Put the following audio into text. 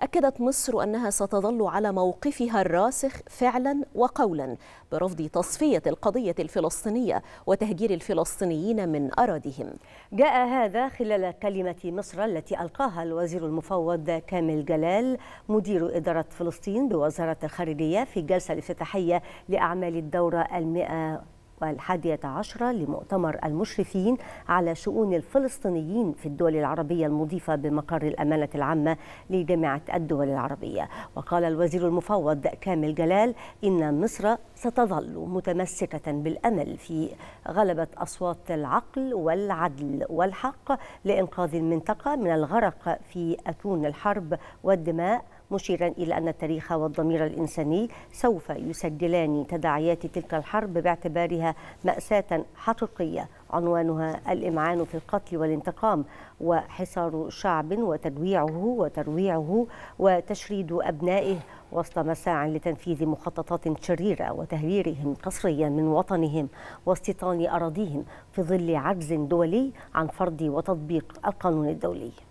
أكدت مصر أنها ستظل على موقفها الراسخ فعلا وقولا برفض تصفية القضية الفلسطينية وتهجير الفلسطينيين من أراضيهم جاء هذا خلال كلمة مصر التي ألقاها الوزير المفوض كامل جلال مدير إدارة فلسطين بوزارة الخارجية في جلسة الافتتاحية لأعمال الدورة المئة والحادية عشرة لمؤتمر المشرفين على شؤون الفلسطينيين في الدول العربية المضيفة بمقر الأمانة العامة لجامعة الدول العربية وقال الوزير المفوض كامل جلال إن مصر ستظل متمسكة بالأمل في غلبة أصوات العقل والعدل والحق لإنقاذ المنطقة من الغرق في أتون الحرب والدماء مشيرا إلى أن التاريخ والضمير الإنساني سوف يسجلان تداعيات تلك الحرب باعتبارها مأساة حقيقية عنوانها الإمعان في القتل والانتقام وحصار شعب وتجويعه وترويعه وتشريد أبنائه وسط مساع لتنفيذ مخططات شريرة وتهريرهم قسريا من وطنهم واستيطان أراضيهم في ظل عجز دولي عن فرض وتطبيق القانون الدولي